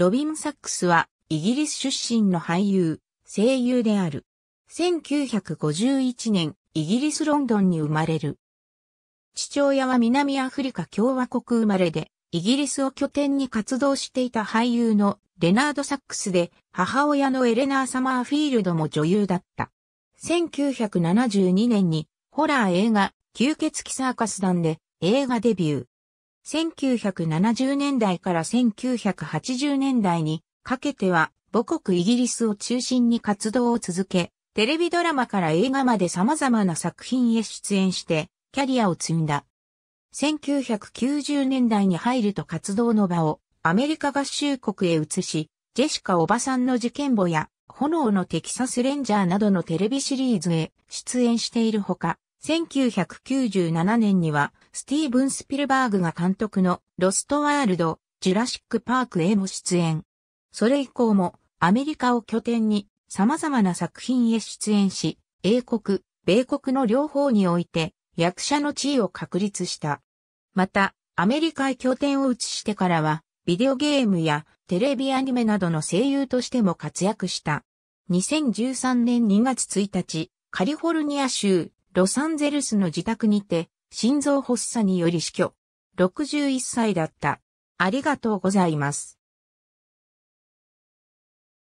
ロビン・サックスは、イギリス出身の俳優、声優である。1951年、イギリス・ロンドンに生まれる。父親は南アフリカ共和国生まれで、イギリスを拠点に活動していた俳優のレナード・サックスで、母親のエレナー・サマーフィールドも女優だった。1972年に、ホラー映画、吸血鬼サーカス団で映画デビュー。1970年代から1980年代にかけては母国イギリスを中心に活動を続け、テレビドラマから映画まで様々な作品へ出演してキャリアを積んだ。1990年代に入ると活動の場をアメリカ合衆国へ移し、ジェシカおばさんの事件簿や炎のテキサスレンジャーなどのテレビシリーズへ出演しているほか、1997年には、スティーブン・スピルバーグが監督のロストワールド、ジュラシック・パークへも出演。それ以降も、アメリカを拠点に様々な作品へ出演し、英国、米国の両方において役者の地位を確立した。また、アメリカへ拠点を移してからは、ビデオゲームやテレビアニメなどの声優としても活躍した。2013年2月1日、カリフォルニア州ロサンゼルスの自宅にて、心臓発作により死去。61歳だった。ありがとうございます。